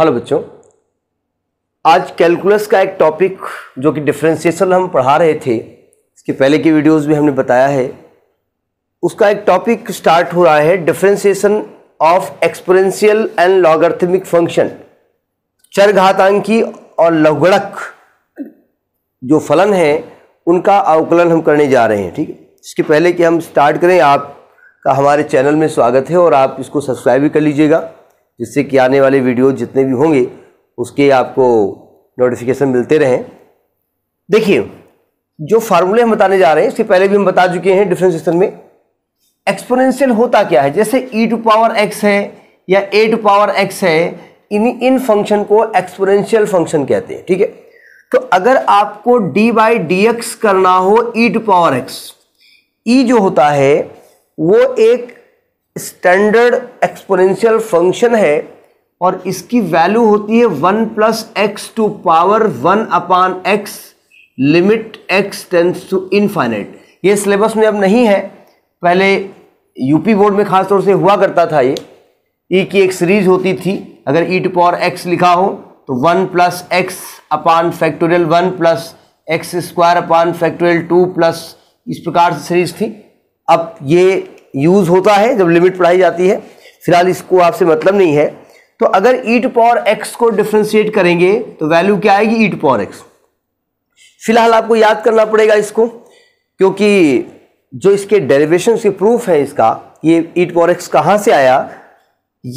Hello बच्चों आज calculus का एक टॉपिक जो कि डिफरेंशिएशन हम पढ़ा रहे थे इसके पहले की वीडियोस में हमने बताया है उसका एक टॉपिक स्टार्ट हो रहा है differentiation of exponential and logarithmic function चर घातांकी और लघुगणक जो फलन है उनका अवकलन हम करने जा रहे हैं ठीक है इसके पहले कि हम स्टार्ट करें आपका हमारे चैनल में स्वागत है और आप इसको सब्सक्राइब भी कर लीजिएगा जिससे कि आने वाले वीडियो जितने भी होंगे उसके आपको नोटिफिकेशन मिलते रहें देखिए जो फार्मूले हम बताने जा रहे हैं इससे पहले भी हम बता चुके हैं डिफ्रेंसिएशन में एक्सपोनेंशियल होता क्या है जैसे ई टू पावर एक्स है या ए टू पावर एक्स है इन इन फंक्शन को एक्सपोनेंशियल फंक्शन कहते हैं ठीक है तो अगर आपको डी बाई डी एक्स करना हो e to power x e जो होता है वो एक स्टैंडर्ड एक्सपोनेंशियल फंक्शन है और इसकी वैल्यू होती है one plus x to power one upon x limit x tends to infinite ये सिलेबस में अब नहीं है पहले यूपी बोर्ड में खास तौर से हुआ करता था ये ई e की एक सीरीज होती थी अगर ई टू पावर एक्स लिखा हो तो one plus x upon factorial one plus x square upon factorial two plus इस प्रकार से सीरीज थी अब ये यूज़ होता है जब लिमिट पढ़ाई जाती है फिलहाल इसको आपसे मतलब नहीं है तो अगर ई टू पावर एक्स को डिफ्रेंशिएट करेंगे तो वैल्यू क्या आएगी ई टू पावर एक्स फिलहाल आपको याद करना पड़ेगा इसको क्योंकि जो इसके डेरिवेशन के प्रूफ है इसका ये ई टू पावर एक्स कहाँ से आया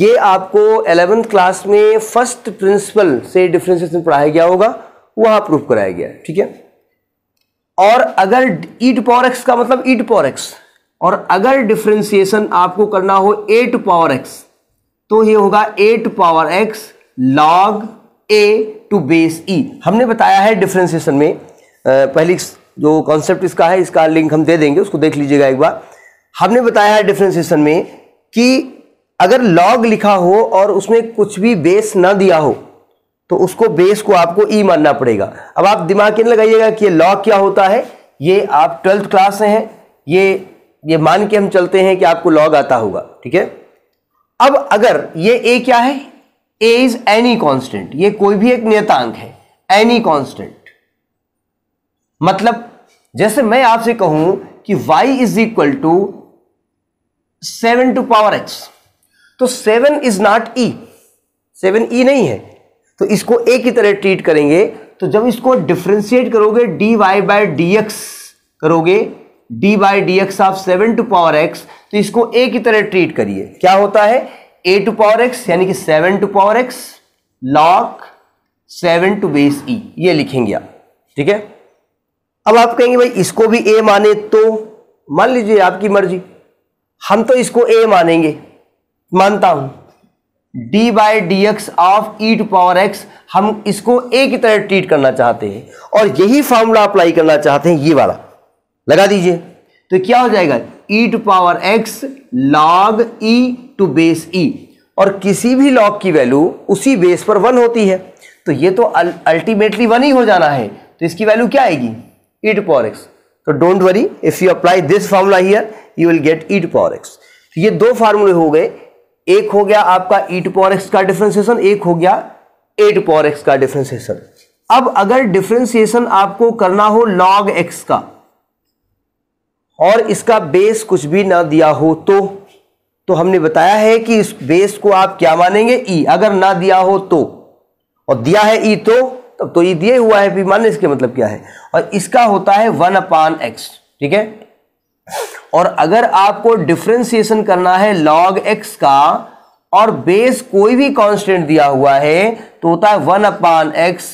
ये आपको एलेवेंथ क्लास में फर्स्ट प्रिंसिपल से डिफ्रेंशिएशन पढ़ाया गया होगा वहाँ प्रूफ कराया गया ठीक है और अगर ई टू पावर एक्स का मतलब ई टू पावर एक्स और अगर डिफ्रेंसिएशन आपको करना हो एट पावर एक्स तो ये होगा a to power x log a to base e हमने बताया है डिफ्रेंसिएशन में पहली जो कॉन्सेप्ट इसका है इसका लिंक हम दे देंगे उसको देख लीजिएगा एक बार हमने बताया है डिफ्रेंसिएशन में कि अगर लॉग लिखा हो और उसमें कुछ भी बेस ना दिया हो तो उसको बेस को आपको ई e मानना पड़ेगा अब आप दिमाग के लगाइएगा कि ये लॉग क्या होता है ये आप ट्वेल्थ क्लास में हैं ये ये मान के हम चलते हैं कि आपको लॉग आता होगा ठीक है अब अगर ये ए क्या है ए इज एनी कांस्टेंट ये कोई भी एक नियतांक है एनी कांस्टेंट मतलब जैसे मैं आपसे कहूं कि y is equal to seven to power x तो seven is not e seven e नहीं है तो इसको ए की तरह ट्रीट करेंगे तो जब इसको डिफ्रेंशिएट करोगे d y by d x करोगे d by d x of seven to power x तो इसको ए की तरह ट्रीट करिए क्या होता है ए टू पावर एक्स यानी कि seven to power x log seven to base e ये लिखेंगे आप ठीक है अब आप कहेंगे भाई इसको भी ए माने तो मान लीजिए आपकी मर्जी हम तो इसको ए मानेंगे मानता हूं d by d x of e to power x हम इसको ए की तरह ट्रीट करना चाहते हैं और यही फॉर्मूला अप्लाई करना चाहते हैं ये वाला लगा दीजिए तो क्या हो जाएगा e to power x log e to base e और किसी भी log की वैल्यू उसी बेस पर वन होती है तो ये तो अल्टीमेटली वन ही हो जाना है तो इसकी वैल्यू क्या आएगी e टू पावर x तो don't worry if you apply this formula here you will get e to power x तो ये दो फार्मूले हो गए एक हो गया आपका e टू पावर x का डिफ्रेंसिएशन एक हो गया e टू पावर x का डिफ्रेंसिएशन अब अगर डिफ्रेंसिएशन आपको करना हो log x का और इसका बेस कुछ भी ना दिया हो तो तो हमने बताया है कि इस बेस को आप क्या मानेंगे ई e. अगर ना दिया हो तो और दिया है ई e तो तब तो ई e दिए हुआ है फिर माने इसके मतलब क्या है और इसका होता है वन अपान एक्स ठीक है और अगर आपको डिफ्रेंसिएशन करना है लॉग एक्स का और बेस कोई भी कांस्टेंट दिया हुआ है तो होता है one upon x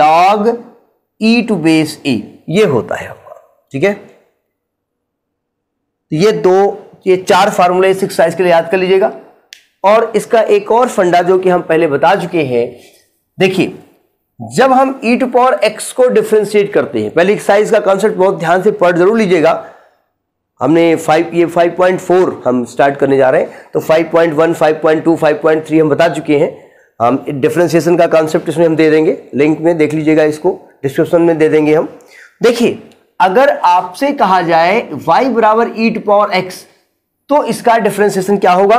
log e to base a ये होता है आपका ठीक है तो ये दो ये चार फार्मूले इस एक्सरसाइज के लिए याद कर लीजिएगा और इसका एक और फंडा जो कि हम पहले बता चुके हैं देखिए जब हम ई टू पावर एक्स को डिफ्रेंशिएट करते हैं पहले एक्सरसाइज का कॉन्सेप्ट बहुत ध्यान से पढ़ जरूर लीजिएगा हमने फाइव ये फाइव पॉइंट फोर हम स्टार्ट करने जा रहे हैं तो five point one five point two five point three हम बता चुके हैं हम डिफ्रेंशिएशन का कॉन्सेप्ट इसमें हम दे देंगे लिंक में देख लीजिएगा इसको डिस्क्रिप्शन में दे देंगे हम देखिए अगर आपसे कहा जाए वाई बराबर ई टू पावर एक्स तो इसका डिफ्रेंसिएशन क्या होगा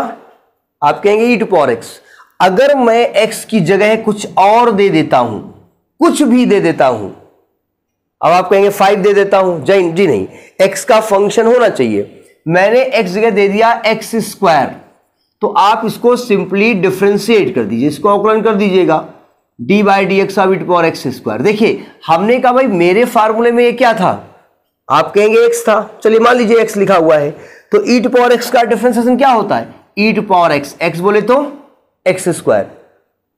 आप कहेंगे ई टू पावर एक्स अगर मैं एक्स की जगह कुछ और दे देता हूं कुछ भी दे देता हूं अब आप कहेंगे फाइव दे देता हूं जय जी नहीं एक्स का फंक्शन होना चाहिए मैंने एक्स जगह दे दिया एक्स स्क्वायर तो आप इसको सिंपली डिफ्रेंशिएट कर दीजिए इसको आकलन कर दीजिएगा d by d x of e to power x square देखिए हमने कहा भाई मेरे फार्मूले में ये क्या था आप कहेंगे एक्स था चलिए मान लीजिए एक्स लिखा हुआ है तो ई टू पावर एक्स का डिफ्रेंसिएशन क्या होता है e to power x x बोले तो एक्स स्क्वायर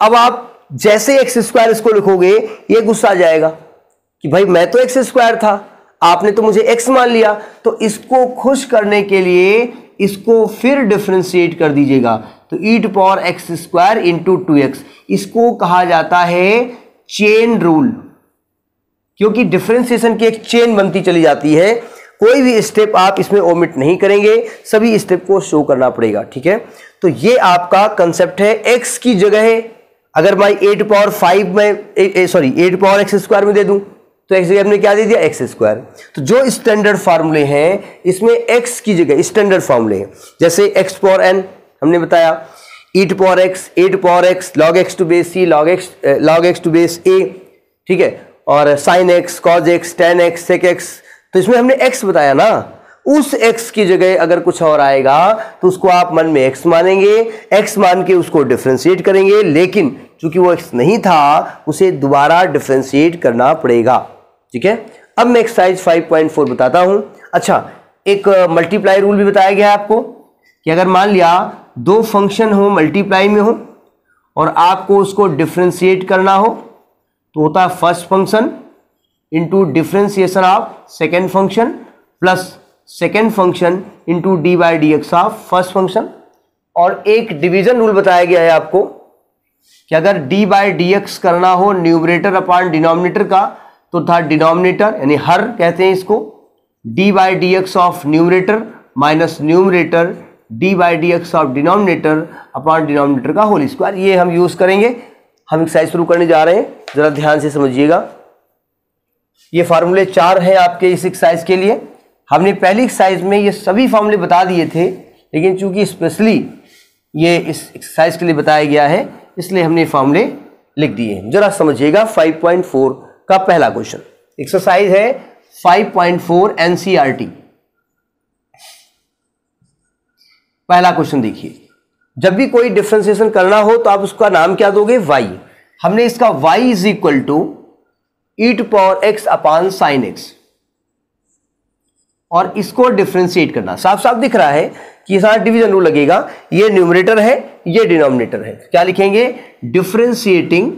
अब आप जैसे एक्स स्क्वायर इसको लिखोगे ये गुस्सा जाएगा कि भाई मैं तो एक्स स्क्वायर था आपने तो मुझे एक्स मान लिया तो इसको खुश करने के लिए इसको फिर डिफ्रेंशिएट कर दीजिएगा तो e to power x square into two x इसको कहा जाता है चेन रूल क्योंकि डिफ्रेंसिएशन की एक चेन बनती चली जाती है कोई भी स्टेप आप इसमें ओमिट नहीं करेंगे सभी स्टेप को शो करना पड़ेगा ठीक है तो ये आपका कंसेप्ट है एक्स की जगह अगर मैं एट पावर फाइव में sorry a to power x square में दे दूं तो एक्स जगह हमने क्या दे दिया एक्स स्क्वायर तो जो स्टैंडर्ड फार्मूले हैं इसमें एक्स की जगह स्टैंडर्ड फार्मूले हैं जैसे एक्स पावर एन हमने बताया e to power x a to power x log x to base c log x log x to base a ठीक है और sine x cos x tan x sec x तो इसमें हमने एक्स बताया ना उस एक्स की जगह अगर कुछ और आएगा तो उसको आप मन में एक्स मानेंगे एक्स मान के उसको डिफ्रेंशिएट करेंगे लेकिन चूंकि वो एक्स नहीं था उसे दोबारा डिफ्रेंशिएट करना पड़ेगा ठीक है अब मैं एक्सरसाइज 5.4 बताता हूं अच्छा एक मल्टीप्लाई रूल भी बताया गया है आपको कि अगर मान लिया दो फंक्शन हो मल्टीप्लाई में हो और आपको उसको डिफ्रेंशिएट करना हो तो होता है first function into differentiation of second function plus second function into d by d x of first function और एक डिवीजन रूल बताया गया है आपको कि अगर डी बाई डी एक्स करना हो न्यूमरेटर अपॉन डिनोमिनेटर का तो था डिनोमिनेटर यानी हर कहते हैं इसको d by d x of numerator minus numerator d by d x of denominator upon denominator का होल स्क्वायर ये हम यूज करेंगे हम एक्सरसाइज शुरू करने जा रहे हैं ज़रा ध्यान से समझिएगा ये फार्मूले चार हैं आपके इस एक्सरसाइज के लिए हमने पहली एक्सरसाइज में ये सभी फार्मूले बता दिए थे लेकिन चूंकि स्पेशली ये इस एक्सरसाइज के लिए बताया गया है इसलिए हमने फार्मूले लिख दिए हैं जरा समझिएगा 5.4 का पहला क्वेश्चन एक्सरसाइज है 5.4 पॉइंट e पहला क्वेश्चन देखिए जब भी कोई डिफ्रेंसिएशन करना हो तो आप उसका नाम क्या दोगे वाई हमने इसका y is equal to e to power x upon sine x और इसको डिफ्रेंशिएट करना साफ साफ दिख रहा है कि सारा डिवीजन रूल लगेगा ये न्यूमरेटर है ये डिनोमिनेटर है क्या लिखेंगे differentiating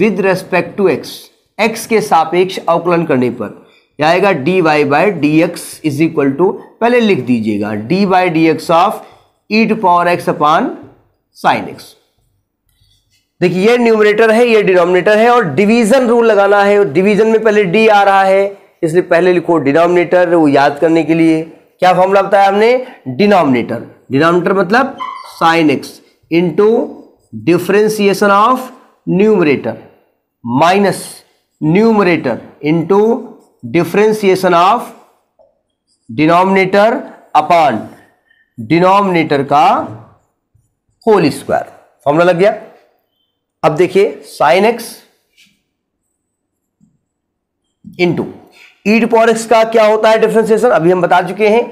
with respect to x x के सापेक्ष अवकलन करने पर आएगा d y by d x is equal to पहले लिख दीजिएगा d by d x of e to power x upon sine x देखिए ये न्यूमरेटर है ये डिनोमिनेटर है और डिवीजन रूल लगाना है डिवीजन में पहले डी आ रहा है इसलिए पहले लिखो डिनोमिनेटर वो याद करने के लिए क्या फॉर्मूला बताया हमने डिनोमिनेटर डिनोमिनेटर मतलब sine x into differentiation of numerator minus numerator into differentiation of denominator upon denominator का होल स्क्वायर फॉर्मूला लग गया अब देखिए sine x into e to power x का क्या होता है डिफ्रेंसिएशन अभी हम बता चुके हैं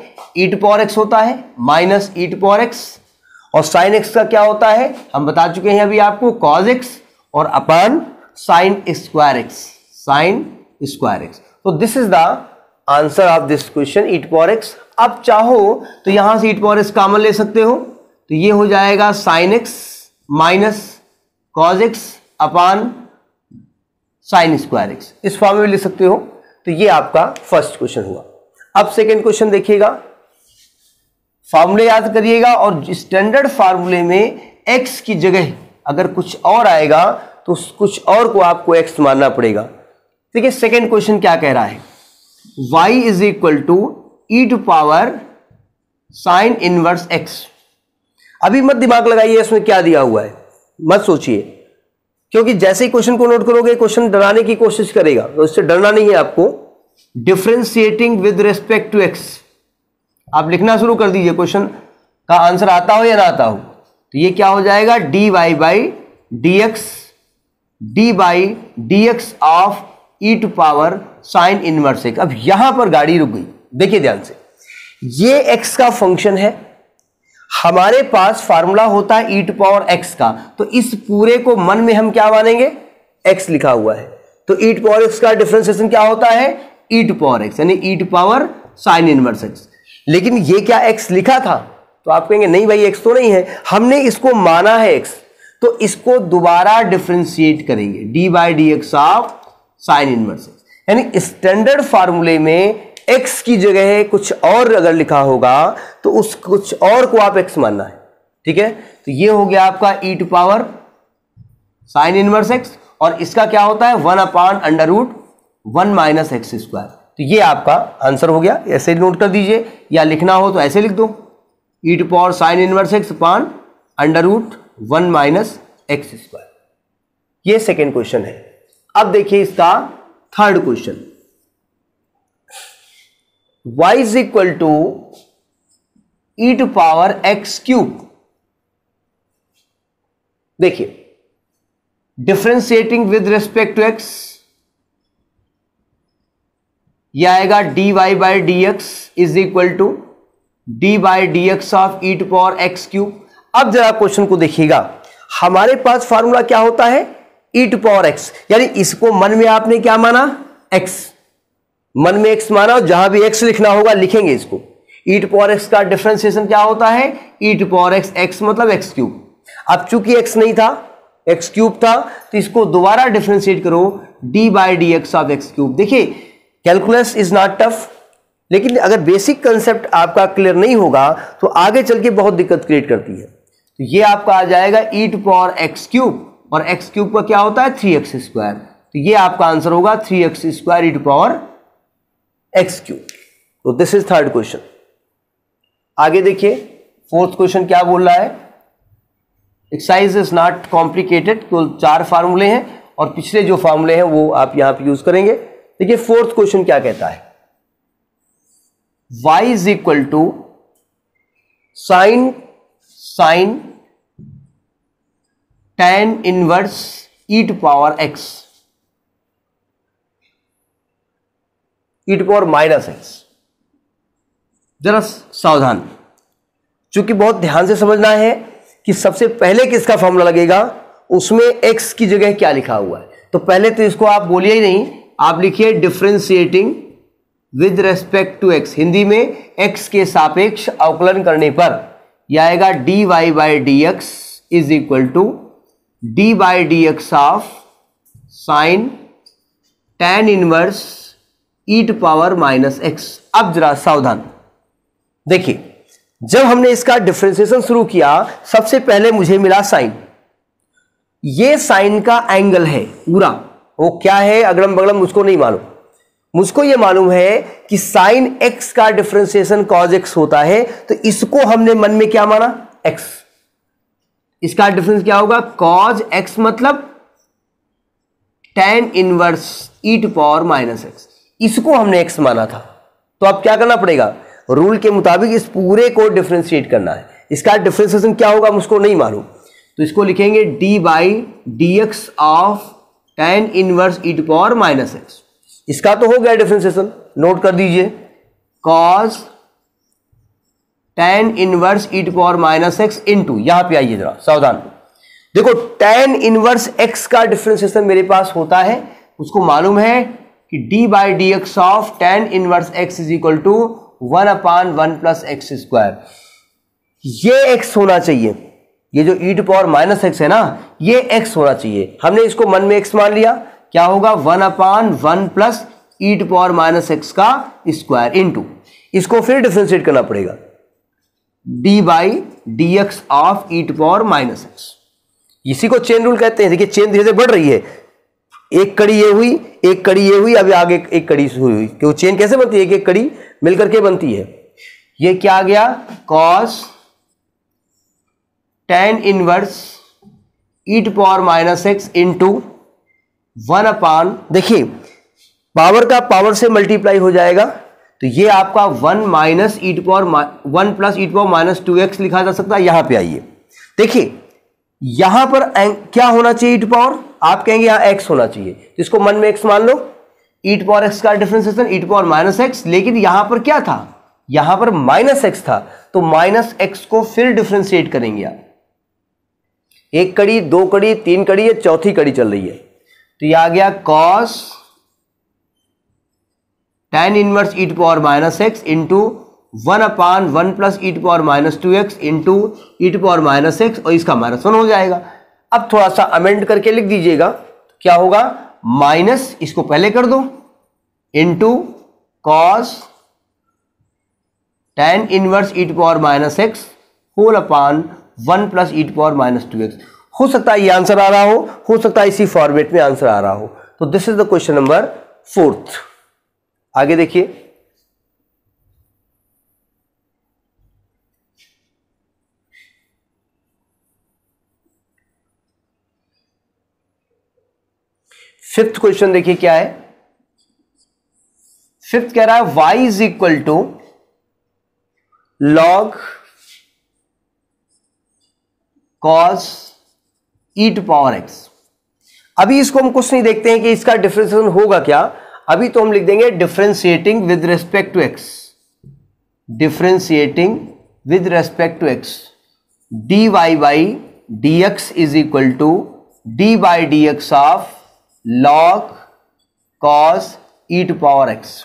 ईट पॉर एक्स होता है माइनस ईट पॉर एक्स और साइन एक्स का क्या होता है हम बता चुके हैं अभी आपको कॉज एक्स और upon sine square x sine square x तो this is the answer of this question e to power x अब चाहो तो यहां से e to power x common ले सकते हो तो ये हो जाएगा sine x minus cos x upon sine square x इस फॉर्म में ले सकते हो तो ये आपका फर्स्ट क्वेश्चन हुआ अब सेकेंड क्वेश्चन देखिएगा फार्मूले याद करिएगा और स्टैंडर्ड फार्मूले में एक्स की जगह अगर कुछ और आएगा तो कुछ और को आपको एक्स मानना पड़ेगा देखिए सेकेंड क्वेश्चन क्या कह रहा है y is equal to e to power sine inverse x अभी मत दिमाग लगाइए इसमें क्या दिया हुआ है मत सोचिए क्योंकि जैसे ही क्वेश्चन को नोट करोगे क्वेश्चन डराने की कोशिश करेगा तो इससे डरना नहीं है आपको differentiating with respect to x आप लिखना शुरू कर दीजिए क्वेश्चन का आंसर आता हो या ना आता हो तो ये क्या हो जाएगा d y by d x d by d x of e to power sine inverse एक अब यहां पर गाड़ी रुक गई देखिए ध्यान से ये एक्स का फंक्शन है हमारे पास फार्मूला होता है ई टू पावर एक्स का तो इस पूरे को मन में हम क्या मानेंगे एक्स लिखा हुआ है तो ई टू पावर एक्स का डिफ्रेंसिएशन क्या होता है ई टू पावर एक्स यानी e to power sine inverse x लेकिन ये क्या एक्स लिखा था तो आप कहेंगे नहीं भाई एक्स तो नहीं है हमने इसको माना है एक्स तो इसको दोबारा डिफ्रेंशिएट करेंगे d by d x of sine inverse x यानी स्टैंडर्ड फार्मूले में एक्स की जगह कुछ और अगर लिखा होगा तो उस कुछ और को आप एक्स मानना है ठीक है तो ये हो गया आपका e to power sine inverse x और इसका क्या होता है one upon under root one minus x square तो ये आपका आंसर हो गया ऐसे नोट कर दीजिए या लिखना हो तो ऐसे लिख दो e to power sine inverse x upon under root one minus x square ये सेकेंड क्वेश्चन है अब देखिए इसका third question y is equal to e to power x cube देखिए differentiating with respect to x यह आएगा d y by d x is equal to d by d x of e to power x cube अब जरा question को देखिएगा हमारे पास formula क्या होता है ई टू पावर एक्स यानी इसको मन में आपने क्या माना एक्स मन में एक्स माना जहां भी एक्स लिखना होगा लिखेंगे इसको ईट पॉर एक्स का डिफ्रेंसिएशन क्या होता है ईट पॉर एक्स एक्स मतलब एक्स क्यूब अब चूंकि एक्स नहीं था एक्स क्यूब था तो इसको दोबारा डिफ्रेंशिएट करो d by d x of x cube देखिए कैलकुलस इज नॉट टफ लेकिन अगर बेसिक कंसेप्ट आपका क्लियर नहीं होगा तो आगे चल के बहुत दिक्कत क्रिएट करती है तो ये आपका आ जाएगा ईट पॉर एक्स क्यूब और एक्स क्यूब का क्या होता है थ्री एक्स स्क्वायर तो ये आपका आंसर होगा three x square e to power x cube तो दिस इज थर्ड क्वेश्चन आगे देखिए फोर्थ क्वेश्चन क्या बोल रहा है एक्सरसाइज इज नॉट कॉम्प्लिकेटेड कुल चार फार्मूले हैं और पिछले जो फार्मूले हैं वो आप यहां पे यूज करेंगे देखिए फोर्थ क्वेश्चन क्या कहता है y is equal to sine sine tan inverse e to power x e to power minus x जरा सावधान चूंकि बहुत ध्यान से समझना है कि सबसे पहले किसका फॉर्मूला लगेगा उसमें एक्स की जगह क्या लिखा हुआ है तो पहले तो इसको आप बोलिए ही नहीं आप लिखिए differentiating with respect to x Hindi में एक्स के सापेक्ष अवकलन करने पर यह आएगा d y by d x is equal to d by d x of sine tan inverse e to power minus x अब जरा सावधान देखिए जब हमने इसका डिफ्रेंसिएशन शुरू किया सबसे पहले मुझे मिला साइन ये साइन का एंगल है पूरा वो क्या है अगड़म बगड़म मुझको नहीं मालूम मुझको ये मालूम है कि साइन एक्स का डिफ्रेंसिएशन कॉज एक्स होता है तो इसको हमने मन में क्या माना एक्स इसका डिफरेंस क्या होगा कॉज एक्स मतलब tan inverse e to power minus x इसको हमने एक्स माना था तो अब क्या करना पड़ेगा रूल के मुताबिक इस पूरे को डिफ्रेंशिएट करना है इसका डिफ्रेंसिएशन क्या होगा हम उसको नहीं मालूम तो इसको लिखेंगे d by d x of tan inverse e to power minus x इसका तो हो गया डिफ्रेंसिएशन नोट कर दीजिए cos tan inverse e to power minus x into यहां पर आइए जरा सावधान देखो टेन इनवर्स एक्स का डिफ्रेंसिएशन मेरे पास होता है उसको मालूम है कि d by d x of tan inverse x is equal to one upon one plus x square ये x होना चाहिए ये जो e to power minus x है ना ये x होना चाहिए हमने इसको मन में x मान लिया क्या होगा one upon one plus e to power minus x का स्क्वायर टू इसको फिर डिफ्रेंशिएट करना पड़ेगा d by d x of e to power minus x इसी को चेन रूल कहते हैं देखिए चेन धीरे धीरे बढ़ रही है एक कड़ी ये हुई एक कड़ी ये हुई अभी आगे एक कड़ी हुई हुई क्यों चेन कैसे बनती है एक एक कड़ी मिलकर के बनती है ये क्या आ गया cos tan inverse e to power minus x into one upon देखिए पावर का पावर से मल्टीप्लाई हो जाएगा तो ये आपका one minus e to power one plus e to power minus two x लिखा जा सकता है यहां पे आइए देखिए यहां पर क्या होना चाहिए ईट e पावर आप कहेंगे यहां एक्स होना चाहिए इसको मन में एक्स मान लो ईट पॉर एक्स का differentiation e to power minus x लेकिन यहां पर क्या था यहां पर माइनस एक्स था तो माइनस एक्स को फिर डिफ्रेंशिएट करेंगे आप एक कड़ी दो कड़ी तीन कड़ी या चौथी कड़ी चल रही है तो यह आ गया cos tan inverse e to power minus x into one upon one plus e to power minus two x into e to power minus x और इसका माइनस वन हो जाएगा अब थोड़ा सा अमेंड करके लिख दीजिएगा तो क्या होगा माइनस इसको पहले कर दो two cos tan inverse e to power minus x whole upon one plus e to power minus two x हो सकता है ये आंसर आ रहा हो हो सकता है इसी फॉर्मेट में आंसर आ रहा हो तो this is the question number fourth आगे देखिए फिफ्थ क्वेश्चन देखिए क्या है फिफ्थ कह रहा है y is equal to log cos e to power x अभी इसको हम कुछ नहीं देखते हैं कि इसका डिफ्रेंसिएशन होगा क्या अभी तो हम लिख देंगे differentiating with respect to x differentiating with respect to x d y by d x is equal to d by d x of log cos e to power x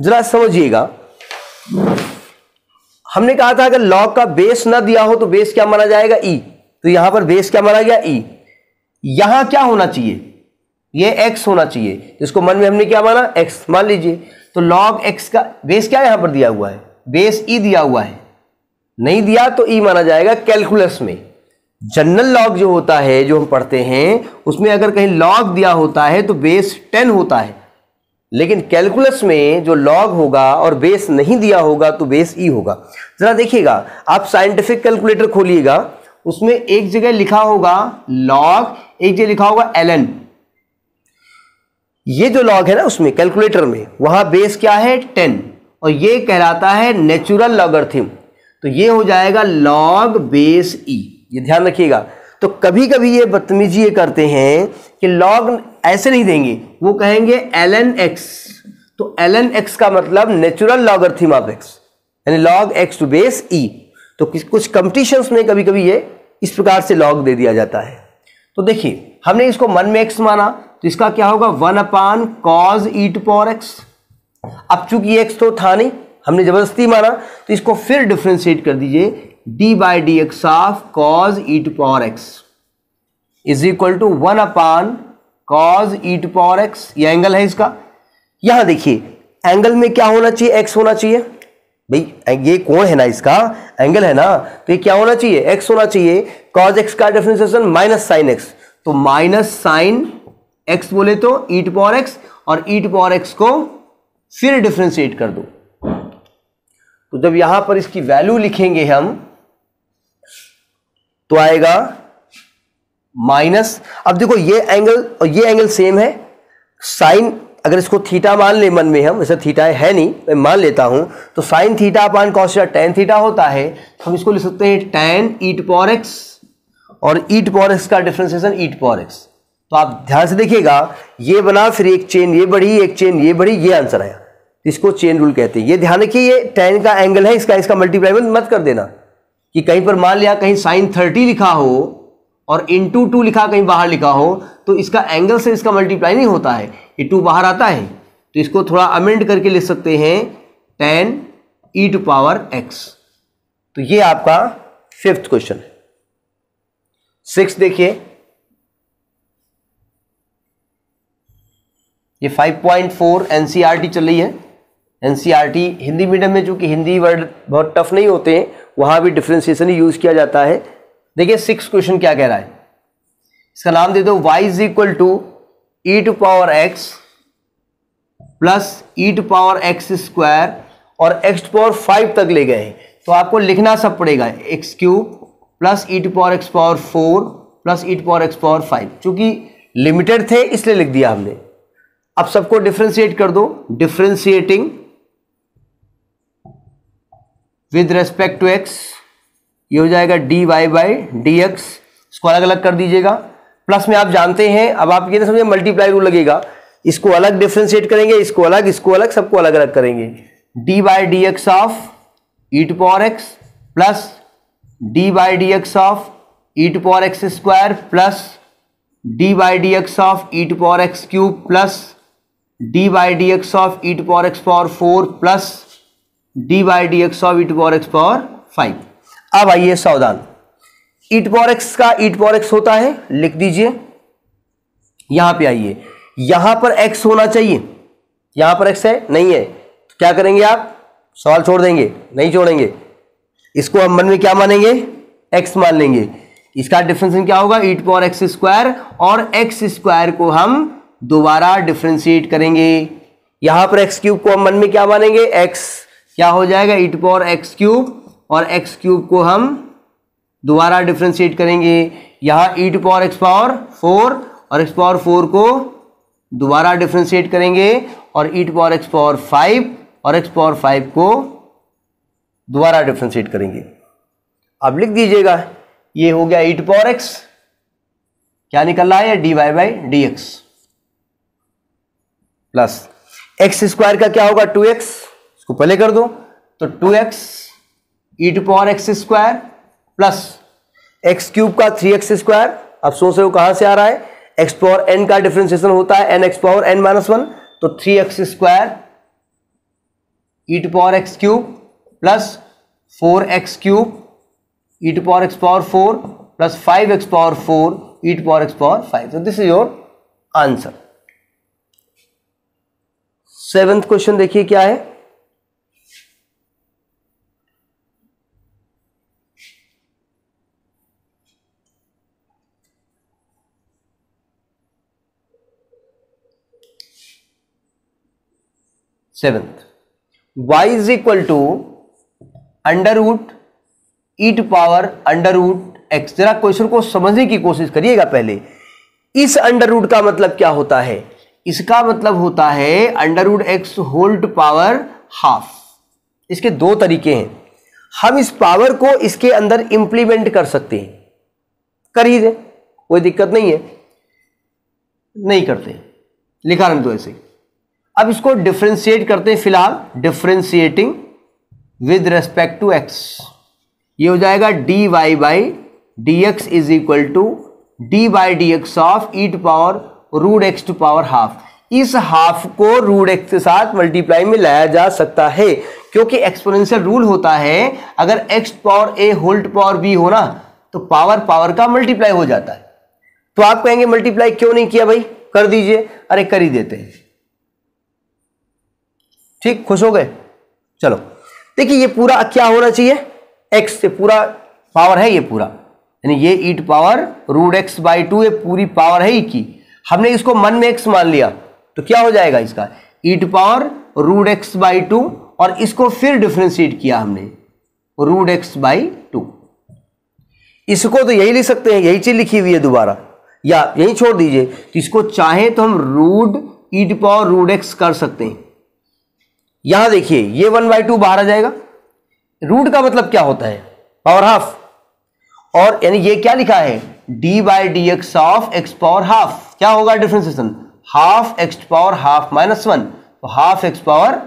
जरा समझिएगा हमने कहा था अगर लॉग का बेस ना दिया हो तो बेस क्या माना जाएगा ई e. तो यहां पर बेस क्या माना गया ई e. यहां क्या होना चाहिए ये x होना चाहिए इसको मन में हमने क्या माना x मान लीजिए तो log x का बेस क्या यहां पर दिया हुआ है बेस e दिया हुआ है नहीं दिया तो e माना जाएगा कैलकुलस में जनरल लॉग जो होता है जो हम पढ़ते हैं उसमें अगर कहीं लॉग दिया होता है तो बेस टेन होता है लेकिन कैलकुलस में जो लॉग होगा और बेस नहीं दिया होगा तो बेस ई होगा जरा देखिएगा आप साइंटिफिक कैलकुलेटर खोलिएगा उसमें एक जगह लिखा होगा लॉग एक जगह लिखा होगा एलन ये जो लॉग है ना उसमें कैलकुलेटर में वहां बेस क्या है टेन और ये कहलाता है नेचुरल लॉगरथिम तो ये हो जाएगा लॉग बेस ई ये ध्यान रखिएगा तो कभी कभी ये बदतमीजी ये करते हैं कि लॉग ऐसे नहीं देंगे वो कहेंगे एल एन एक्स तो एल एन एक्स का मतलब नेचुरल लॉगरथीम ऑफ एक्स यानी log x to base e तो कुछ कंपटीशंस में कभी कभी ये इस प्रकार से लॉग दे दिया जाता है तो देखिए हमने इसको मन में एक्स माना तो इसका क्या होगा one upon cos e to power x अब चूंकि एक्स तो था नहीं हमने जबरदस्ती माना तो इसको फिर डिफ्रेंशिएट कर दीजिए d by d x of cos e to power x is equal to one upon cos e to power x ये एंगल है इसका यहां देखिए एंगल में क्या होना चाहिए एक्स होना चाहिए भाई ये कोण है ना इसका एंगल है ना तो ये क्या होना चाहिए एक्स होना चाहिए कॉज एक्स का डेफिनेशन माइनस साइन एक्स तो माइनस साइन एक्स बोले तो ईट पावर एक्स और ईट पावर एक्स को फिर डिफ्रेंशिएट कर दो तो जब यहां पर इसकी वैल्यू लिखेंगे हम तो आएगा माइनस अब देखो ये एंगल और ये एंगल सेम है साइन अगर इसको थीटा मान ले मन में हम इसे थीटा है नहीं मैं मान लेता हूं तो sine theta upon cos theta tan theta होता है तो हम इसको लिख सकते हैं टेन ईट पॉर एक्स और ईट पॉर एक्स का डिफ्रेंसिएशन ईट पॉर एक्स तो आप ध्यान से देखिएगा ये बना फिर एक चेन ये बढ़ी एक चेन ये बढ़ी ये आंसर आया इसको चेन रूल कहते हैं ये ध्यान रखिए ये टेन का एंगल है इसका इसका मल्टीप्लाई मत कर देना कि कहीं पर मान लिया कहीं साइन थर्टी लिखा हो और इन टू टू लिखा कहीं बाहर लिखा हो तो इसका एंगल से इसका मल्टीप्लाई नहीं होता है ये टू बाहर आता है तो इसको थोड़ा अमेंड करके लिख सकते हैं tan e to power x तो ये आपका फिफ्थ क्वेश्चन है सिक्स देखिए ये 5.4 एनसीईआरटी e चल रही है एनसीईआरटी e हिंदी मीडियम में चूंकि हिंदी वर्ड बहुत टफ नहीं होते हैं वहाँ भी डिफ्रेंसिएशन ही यूज़ किया जाता है देखिए सिक्स क्वेश्चन क्या कह रहा है इसका नाम दे दो y is equal to e to power x plus e to power x square और x टू पावर फाइव तक ले गए तो आपको लिखना सब पड़ेगा x cube plus e to power x power four plus e to power x power five चूंकि लिमिटेड थे इसलिए लिख दिया हमने अब सबको डिफ्रेंशिएट कर दो differentiating with respect to x ये हो जाएगा d y by d x इसको अलग अलग कर दीजिएगा प्लस में आप जानते हैं अब आप ये ना समझे मल्टीप्लाई रूल लगेगा इसको अलग डिफ्रेंशिएट करेंगे इसको अलग इसको अलग सबको अलग अलग करेंगे d by d x of e to power x plus d by d x of e to power x square plus d by d x of e to power x cube plus d by d x of e to power x power four plus d by d x of e to power x power five अब आइए सावधान e to power x का e to power x होता है लिख दीजिए यहां पे आइए यहां पर एक्स होना चाहिए यहां पर एक्स है नहीं है तो क्या करेंगे आप सवाल छोड़ देंगे नहीं छोड़ेंगे इसको हम मन में क्या मानेंगे एक्स मान लेंगे इसका डिफ्रेंसिएशन क्या होगा इट पॉर एक्स स्क्वायर और एक्स स्क्वायर को हम दोबारा डिफ्रेंशिएट करेंगे यहां पर एक्स क्यूब को हम मन में क्या मानेंगे एक्स क्या हो जाएगा e to power x cube और एक्स क्यूब को हम दोबारा डिफ्रेंशिएट करेंगे यहाँ e to power x power four और एक्स पावर फोर को दोबारा डिफ्रेंशिएट करेंगे और e to power x power five और एक्स पावर फाइव को दोबारा डिफ्रेंशिएट करेंगे अब लिख दीजिएगा ये हो गया ई टू पावर एक्स क्या निकल रहा है d y by d x plus x square का क्या होगा टू एक्स इसको पहले कर दो तो two x e to power x square plus x cube का थ्री एक्स स्क्वायर अब सोच रहे हो कहां से आ रहा है एक्स पावर एन का डिफ्रेंसिएशन होता है n x power n minus one तो three x square e to power x cube plus four x cube e to power x power four plus five x power four e to power x power five तो this is your answer seventh question देखिए क्या है seventh y is equal to under root e to power under root x जरा question को समझने की कोशिश करिएगा पहले इस अंडर रूट का मतलब क्या होता है इसका मतलब होता है under root x whole power half इसके दो तरीके हैं हम इस पावर को इसके अंदर इंप्लीमेंट कर सकते हैं कर ही दे कोई दिक्कत नहीं है नहीं करते लिखा रहे तो ऐसे अब इसको डिफ्रेंशिएट करते हैं फिलहाल differentiating with respect to x ये हो जाएगा d y by d x is equal to d by d x of e to power root x to power half इस हाफ को रूड एक्स के साथ मल्टीप्लाई में लाया जा सकता है क्योंकि एक्सपोनेंशियल रूल होता है अगर x power a whole power b हो ना तो पावर पावर का मल्टीप्लाई हो जाता है तो आप कहेंगे मल्टीप्लाई क्यों नहीं किया भाई कर दीजिए अरे कर ही देते हैं ठीक खुश हो गए चलो देखिए ये पूरा क्या होना चाहिए एक्स से पूरा पावर है ये पूरा यानी ये e to power root x by two ये पूरी पावर है ई e की हमने इसको मन में एक्स मान लिया तो क्या हो जाएगा इसका e to power root x by two और इसको फिर डिफ्रेंशिएट किया हमने रूट एक्स बाई टू इसको तो यही लिख सकते हैं यही चीज लिखी हुई है दोबारा या यही छोड़ दीजिए तो इसको चाहे तो हम root e to power root x कर सकते हैं यहां देखिए ये वन बाई टू बाहर आ जाएगा रूट का मतलब क्या होता है पावर हाफ और यानी ये क्या लिखा है d by d x of x power half क्या होगा differentiation half x power half minus one तो half x power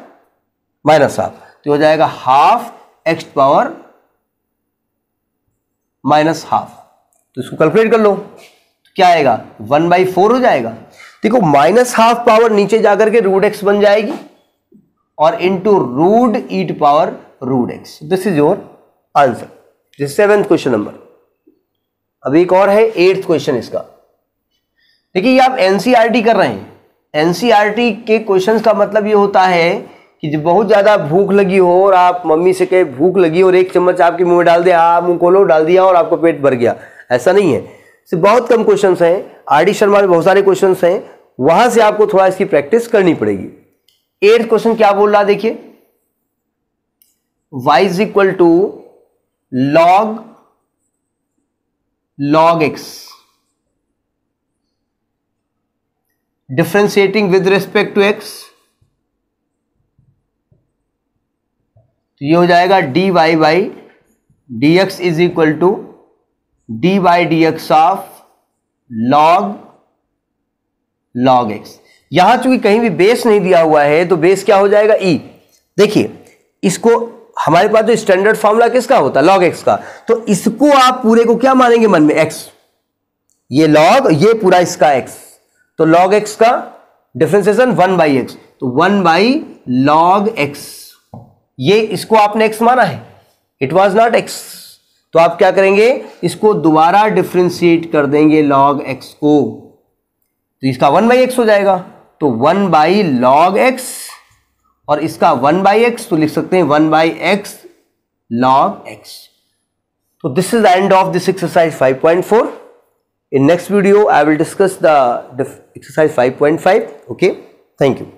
minus half तो हो जाएगा half x power minus half तो इसको कैलकुलेट कर लो तो क्या आएगा वन बाई फोर हो जाएगा देखो माइनस हाफ पावर नीचे जाकर के रूट एक्स बन जाएगी और into root to power root x this is your answer This is seventh अब एक और है एट्थ क्वेश्चन इसका देखिए ये आप एनसीईआरटी e कर रहे हैं एनसीईआरटी e के क्वेश्चंस का मतलब ये होता है कि जब बहुत ज़्यादा भूख लगी हो और आप मम्मी से कहे भूख लगी और एक चम्मच आपके मुंह में डाल दिया हाँ मुंह खोलो डाल दिया और आपको पेट भर गया ऐसा नहीं है सिर्फ बहुत कम क्वेश्चन हैं आर डी शर्मा में बहुत सारे क्वेश्चन हैं वहां से आपको थोड़ा इसकी प्रैक्टिस करनी पड़ेगी एट्थ क्वेश्चन क्या बोल रहा देखिए y is equal to log log x differentiating with respect to x तो ये हो जाएगा d y by d x is equal to d by d x of log log x यहां चूंकि कहीं भी बेस नहीं दिया हुआ है तो बेस क्या हो जाएगा ई e. देखिए इसको हमारे पास जो स्टैंडर्ड फॉर्मूला किसका होता है लॉग एक्स का तो इसको आप पूरे को क्या मानेंगे मन में एक्स ये लॉग ये पूरा इसका एक्स तो लॉग एक्स का डिफ्रेंसिएशन वन बाई एक्स तो वन बाई लॉग एक्स ये इसको आपने एक्स माना है इट वॉज नॉट एक्स तो आप क्या करेंगे इसको दोबारा डिफ्रेंशिएट कर देंगे लॉग एक्स को तो इसका वन बाई एक्स हो जाएगा तो वन बाई लॉग एक्स और इसका वन बाई एक्स तो लिख सकते हैं one by x log x तो this is the end of this exercise 5.4 in next video i will discuss five point 5.5 okay thank you